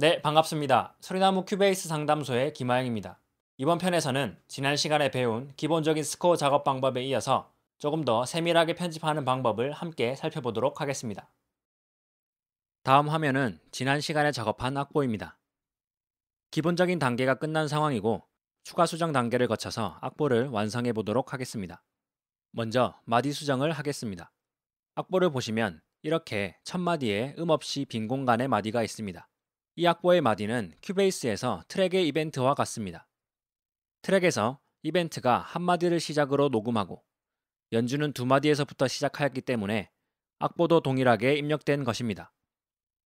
네, 반갑습니다. 소리나무 큐베이스 상담소의 김하영입니다. 이번 편에서는 지난 시간에 배운 기본적인 스코어 작업 방법에 이어서 조금 더 세밀하게 편집하는 방법을 함께 살펴보도록 하겠습니다. 다음 화면은 지난 시간에 작업한 악보입니다. 기본적인 단계가 끝난 상황이고 추가 수정 단계를 거쳐서 악보를 완성해 보도록 하겠습니다. 먼저 마디 수정을 하겠습니다. 악보를 보시면 이렇게 첫 마디에 음 없이 빈 공간에 마디가 있습니다. 이 악보의 마디는 큐베이스에서 트랙의 이벤트와 같습니다. 트랙에서 이벤트가 한 마디를 시작으로 녹음하고 연주는 두 마디에서부터 시작하였기 때문에 악보도 동일하게 입력된 것입니다.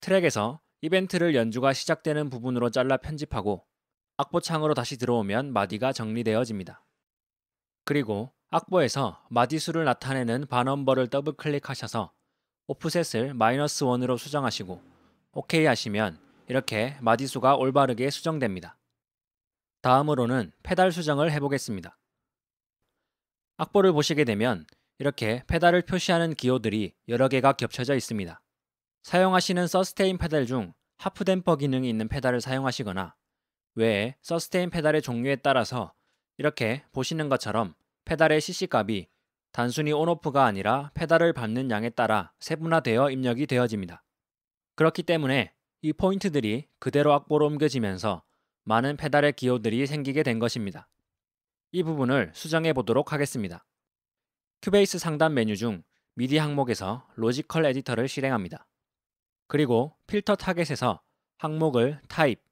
트랙에서 이벤트를 연주가 시작되는 부분으로 잘라 편집하고 악보창으로 다시 들어오면 마디가 정리되어집니다. 그리고 악보에서 마디수를 나타내는 반원벌을 더블 클릭하셔서 오프셋을 마이너스 1으로 수정하시고 OK 하시면 이렇게 마디수가 올바르게 수정됩니다. 다음으로는 페달 수정을 해보겠습니다. 악보를 보시게 되면 이렇게 페달을 표시하는 기호들이 여러 개가 겹쳐져 있습니다. 사용하시는 서스테인 페달 중 하프 댐퍼 기능이 있는 페달을 사용하시거나 외에 서스테인 페달의 종류에 따라서 이렇게 보시는 것처럼 페달의 CC값이 단순히 온오프가 아니라 페달을 밟는 양에 따라 세분화되어 입력이 되어집니다. 그렇기 때문에 이 포인트들이 그대로 악보로 옮겨지면서 많은 페달의 기호들이 생기게 된 것입니다. 이 부분을 수정해 보도록 하겠습니다. 큐베이스 상단 메뉴 중 미디 항목에서 로지컬 에디터를 실행합니다. 그리고 필터 타겟에서 항목을 타입,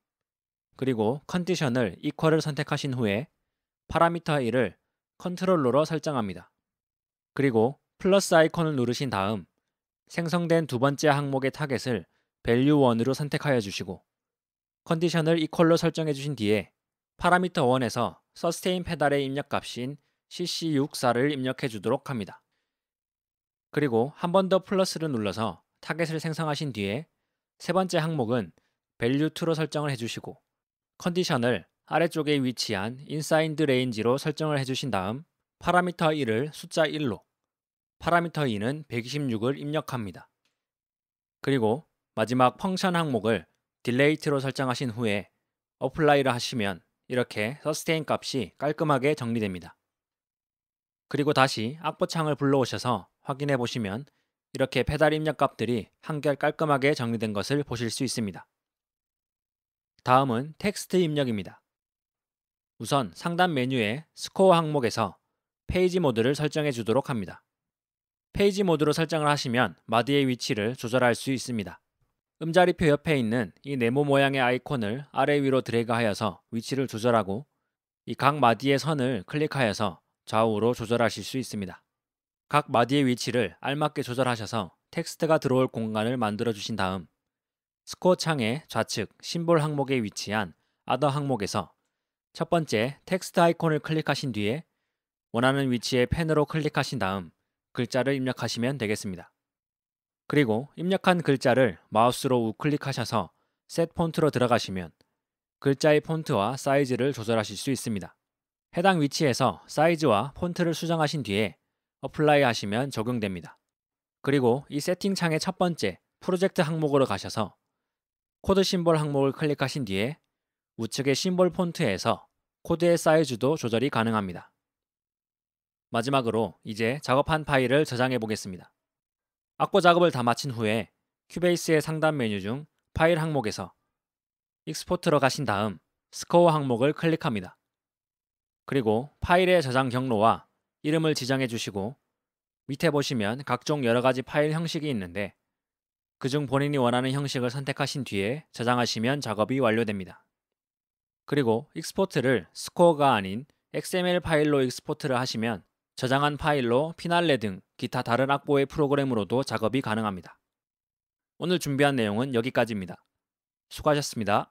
그리고 컨디션을 equal을 선택하신 후에 파라미터 1을 컨트롤러로 설정합니다. 그리고 플러스 아이콘을 누르신 다음 생성된 두 번째 항목의 타겟을 v a l u e 1으로 선택하여 주시고 컨디션을 e q u a l 로 설정해 주신 뒤에 파라미터 1에서 s s u 서스테인 페달의 입력값인 cc64를 입력해 주도록 합니다. 그리고 한 번 더 플러스를 눌러서 타겟을 생성하신 뒤에 세 번째 항목은 v a l u e 2로 설정을 해주시고 컨디션을 아래쪽에 위치한 인사인드 레인지로 설정을 해주신 다음 파라미터 1을 숫자 1로 파라미터 2는 126을 입력합니다. 그리고 마지막 펑션 항목을 딜레이트로 설정하신 후에 어플라이를 하시면 이렇게 서스테인 값이 깔끔하게 정리됩니다. 그리고 다시 악보창을 불러오셔서 확인해 보시면 이렇게 페달 입력 값들이 한결 깔끔하게 정리된 것을 보실 수 있습니다. 다음은 텍스트 입력입니다. 우선 상단 메뉴의 스코어 항목에서 페이지 모드를 설정해 주도록 합니다. 페이지 모드로 설정을 하시면 마디의 위치를 조절할 수 있습니다. 음자리표 옆에 있는 이 네모 모양의 아이콘을 아래 위로 드래그하여서 위치를 조절하고 이 각 마디의 선을 클릭하여서 좌우로 조절하실 수 있습니다. 각 마디의 위치를 알맞게 조절하셔서 텍스트가 들어올 공간을 만들어 주신 다음 스코어 창의 좌측 심볼 항목에 위치한 아더 항목에서 첫 번째, 텍스트 아이콘을 클릭하신 뒤에 원하는 위치에 펜으로 클릭하신 다음 글자를 입력하시면 되겠습니다. 그리고 입력한 글자를 마우스로 우클릭하셔서 셋 폰트로 들어가시면 글자의 폰트와 사이즈를 조절하실 수 있습니다. 해당 위치에서 사이즈와 폰트를 수정하신 뒤에 어플라이 하시면 적용됩니다. 그리고 이 세팅 창의 첫 번째 프로젝트 항목으로 가셔서 코드 심볼 항목을 클릭하신 뒤에 우측의 심볼 폰트에서 코드의 사이즈도 조절이 가능합니다. 마지막으로 이제 작업한 파일을 저장해 보겠습니다. 악보 작업을 다 마친 후에 큐베이스의 상단 메뉴 중 파일 항목에서 익스포트로 가신 다음 스코어 항목을 클릭합니다. 그리고 파일의 저장 경로와 이름을 지정해 주시고 밑에 보시면 각종 여러가지 파일 형식이 있는데 그 중 본인이 원하는 형식을 선택하신 뒤에 저장하시면 작업이 완료됩니다. 그리고 익스포트를 스코어가 아닌 XML 파일로 익스포트를 하시면 저장한 파일로 피날레 등 기타 다른 악보의 프로그램으로도 작업이 가능합니다. 오늘 준비한 내용은 여기까지입니다. 수고하셨습니다.